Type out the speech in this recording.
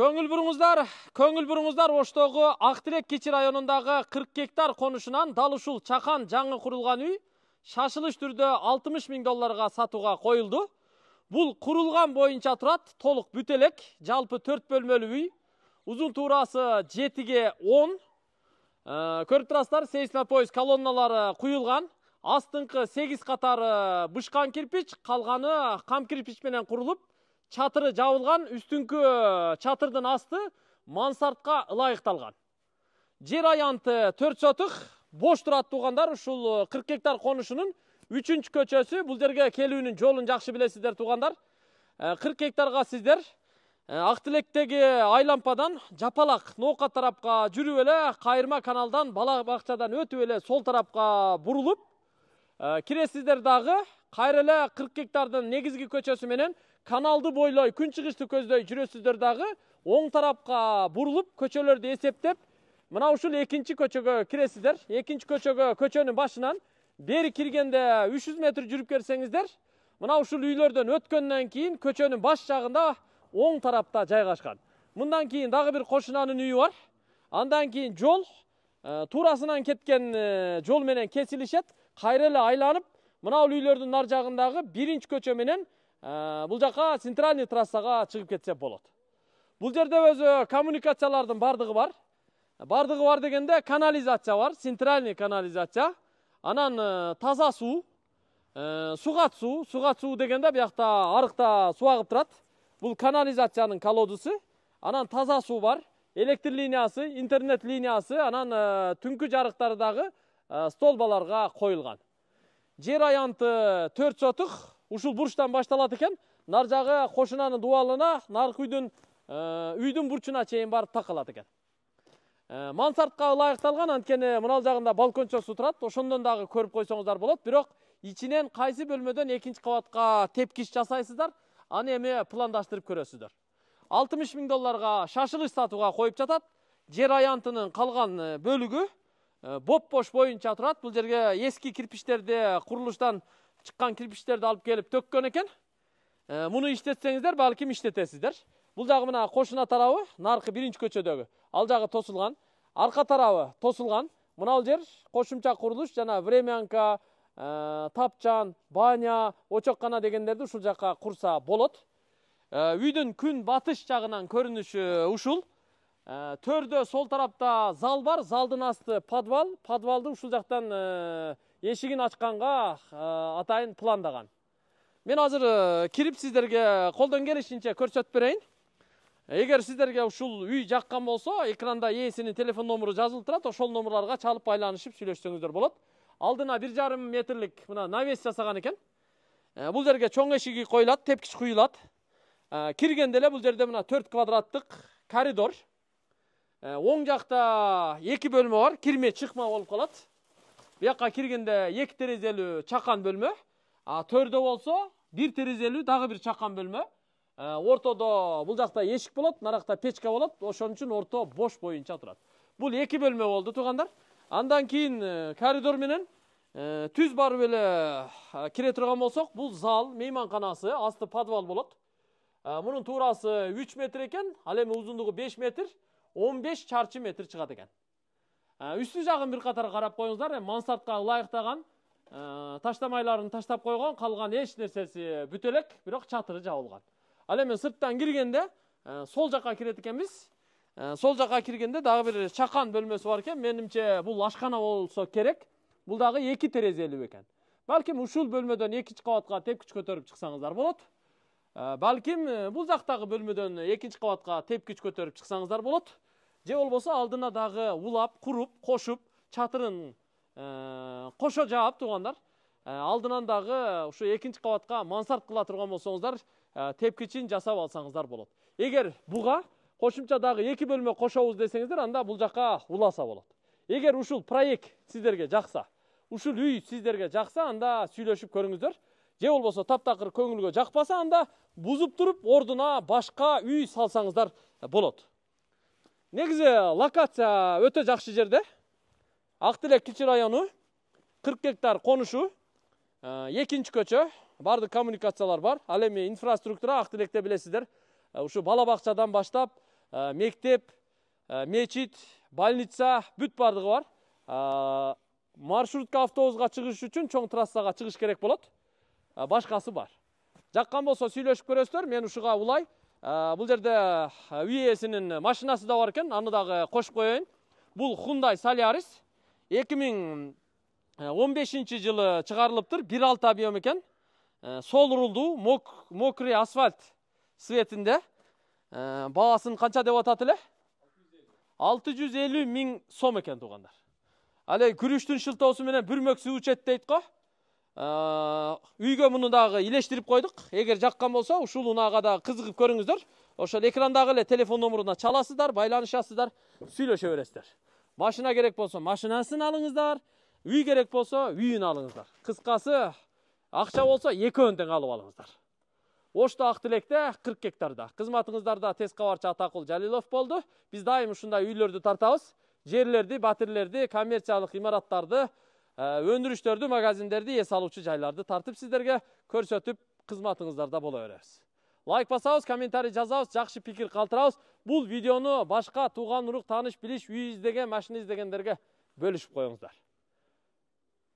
Көңіл бұрыңыздар, көңіл бұрыңыздар оштығы Ақтырек кетер айонындағы 40 кектар қонышынан Далышул Чақан жаңы құрылған үй шашылыш түрді 60 мін долларға сатуға қойылды. Бұл құрылған бойынша тұрат толық бүтелек, жалпы 4 бөлмөлі үй, ұзын турасы 7-ге 10. Көріп тұрастар, сейсіне пойыз колонналары құйылған. Астыңқы 8 қатары бұшқан кірпіч, қалғаны чатыры жабылған үстіңкі э, чатырдың асты мансартқа ылайықталған жер аянты төрт сотық бош тұрады туғандар ушул кырк э, гектар конушунун үчүнчү көчөсү бұл жерге келуінің жолын жакшы білесіздер туугандар кырк э, гектарга сіздер ак айлампадан жапалақ ноқа тарапқа жүрүп эле қайырма каналдан бала бақшадан өтүп эле сол тарапқа бурулуп киресиздер дағы кайра эле гектардың негізгі негизги менен каналды бойлой күншығышты көздөй жүрөсүздөр дагы оң тарапка бурулуп көчөлөрдү эсептеп мына ушул экинчи көчөгө киресиздер экинчи көчөгө көчөнүн башынан бери киргенде үч жүз метр жүрүп келсеңиздер мына ушул үйлөрдөн өткөндөн кийин көчөнүн баш жагында оң тарапта жайгашкан мындан кийин дагы бир кошунанын үйү бар андан кийин жол туурасынан кеткен жол менен кесилишет кайра эле айланып мына бул үйлөрдүн нар жагындагы биринчи көчө менен Э, бұл жаққа центральный трассаға шығып кетсе болады бұл жерде өзі коммуникациялардың бардығы бар бардығы бар дегенде канализация бар центральный канализация анан э, таза суу э, суғат суу суғат суу дегенде биякта арыкта суу агып турат бул канализациянын колодусу анан таза суу бар электр линиясы интернет линиясы анан түнкү жарықтардағы столбаларга қойылған. жер аянты төрт сотық ушул бурчтан башталат экен нар жагы кошунанын дубалына наркы үйдүн э, үйдүн бурчуна чейин барып такалат экен э, мансартка ылайыкталган анткени мынал жагында балкончосу турат ошондон дагы көрүп койсоңуздар болот бирок ичинен кайсы бөлмөдөн экинчи кабатка тепкич жасайсыздар аны эми пландаштырып көрөсүздөр алтымыш миң долларга шашылыш сатууга коюп жатат жер аянтынын калган э, бөлүгү бош боюнча турат бул жерге эски кирпичтерди курулуштан çıkan kirpiçтерді алып келіп төккөн экен мұны іштетсеңіздер бәлкім іштетесіздер бұл жағы мына кошуна тарабы нарқы бірінші көчөдөгү ал жагы тосулган арқа тарабы тосылған мынау жер кошумча курулуш жана времянка тапчан баня очоккана дегендерди ушул жака курса болот үйдүн күн батыш жагынан көрүнүшү ушул төрдө сол тарапта зал бар залдын асты подвал подвалды ушул жактан ешігін ашқанға атайын пландаған мен азыр кирип сиздерге колдон келишинче көрсөтүп берейин эгер сиздерге ушул үй жаккан болсо экранда ээсинин телефон номуру жазылып турат ошол номурларга чалып байланышып сүйлөшсөңүздөр болот алдына бир жарым метрлик мына навес жасаган экен э, бул жерге чоң эшиги коюлат тепкич куюлат э, киргенде эле бул жерде мына төрт квадраттык коридор э, оң жакта эки бөлмө бар кирме чыкма болуп калат бияққа кіргенде екі терезелі чақан бөлме а төрде болса бір терезелі тағы бір чақан бөлме ортада бұл жақта есік болады мына жақта печка болады ошон үчүн орто бош боюнча турат бул эки бөлмө болду туугандар андан кийин коридор менен түз барып эле кире турган болсок бул зал мейманканасы асты подвал болот мунун туурасы үч метр экен ал эми узундугу беш метр он беш чарчы метр чыгат экен Э, үсті жағын бір қатар қарап қойыңыздар э, мансартқа лайықтаған э, таштамайларын таштап қойған қалған еш нәрсесі бүтелек бірақ чатыры жабылған ал эми сырттан кіргенде сол жаққа кіреді екенбіз сол жаққа кіргенде дағы бір шақан бөлмесі бар екен менімше бұл ашқана болса керек бұл дағы екі терезелі екен бәлкім ушул бөлмөдөн экинчи кабатка тепкич көтөрүп чыксаңыздар болот балким бул жактагы бөлмөдөн экинчи кабатка тепкич көтөрүп чыксаңыздар болот же болбосо алдына дагы улап куруп кошуп чатырын э, кошо жаап туугандар э, алдынан дагы ушу экинчи кабатка мансарт кыла турган болсоңуздар э, тепкичин жасап алсаңыздар болот эгер буга кошумча дагы эки бөлмө кошобуз десеңиздер анда бул жака уласа болот эгер ушул проект сиздерге жакса ушул үй сиздерге жакса анда сүйлөшүп көрүңүздөр же болбосо таптакыр көңүлгө жакпаса анда бузуп туруп ордуна башка үй салсаңыздар болот Негізі локация өте жақсы жерде ак тилек району кырк гектар конушу экинчи ә, көчө баардык коммуникациялар бар ал эми инфраструктура ак тилекте билесиздер ә, ушу баштап ә, мектеп мечит больница бүт бардығы бар маршрутка автобуска чыгыш үчүн чоң трассага чыгыш керек болот башкасы бар жаккан болсо сүйлөшүп көрөсүздөр мен ушуга улай Ә, бұл жерде ә, үй иесінің машинасы да бар екен аны дағы қосып қояйын бұл Hyundai Solaris 2015 ә, жылы шығарылыптыр 1.6 объем екен сол рулду мок, мокрый асфальт светінде бағасын қанша деп атады эле 650 мың сом екен туғандар әлі күріштің шылтаусы менен бүрмөк суу ичет дейт го Э, үйгө муну дагы илештирип койдук эгер жаккан болсо ушул унаага дагы кызыгып көрүңүздөр ошол экрандагы эле телефон номуруна чаласыздар байланышасыздар сүйлөшө бересиздер машина керек болсо машинасын алыңыздар үй керек болсо үйүн алыңыздар кыскасы акча болсо экөөн тең алып алыңыздар ошто ак тилекте кырк гектарда кызматыңыздарда тез кабарчы атакул жалилов болду биз дайым ушундай үйлөрдү тартабыз жерлерди батирлерди коммерциялык имараттарды өндүрүштөрдү магазиндерди эс алуучу жайларды тартып сиздерге көрсөтүп кызматыңыздарда боло беребиз лайк басабыз комментарий жазабыз жакшы пикир калтырабыз Бұл видеону башка тууган урук тааныш билиш үй издеген машина издегендерге бөлүшүп коюңуздар